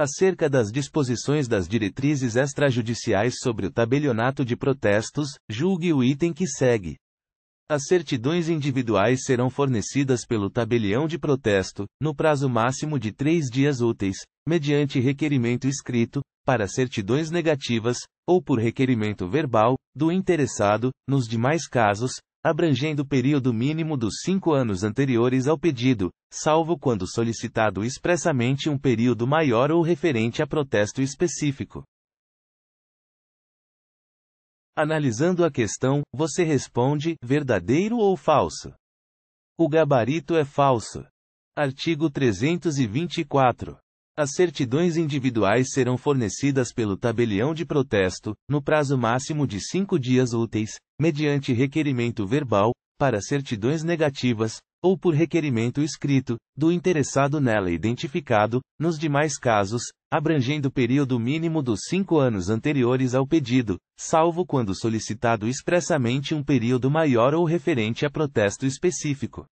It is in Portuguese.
acerca das disposições das diretrizes extrajudiciais sobre o tabelionato de protestos, julgue o item que segue. As certidões individuais serão fornecidas pelo tabelião de protesto, no prazo máximo de três dias úteis, mediante requerimento escrito, para certidões negativas, ou por requerimento verbal, do interessado, nos demais casos, abrangendo o período mínimo dos cinco anos anteriores ao pedido, salvo quando solicitado expressamente um período maior ou referente a protesto específico. Analisando a questão, você responde: verdadeiro ou falso? O gabarito é falso. Artigo 324. As certidões individuais serão fornecidas pelo tabelião de protesto, no prazo máximo de cinco dias úteis, mediante requerimento verbal, para certidões negativas, ou por requerimento escrito, do interessado nela identificado, nos demais casos, abrangendo o período mínimo dos cinco anos anteriores ao pedido, salvo quando solicitado expressamente um período maior ou referente a protesto específico.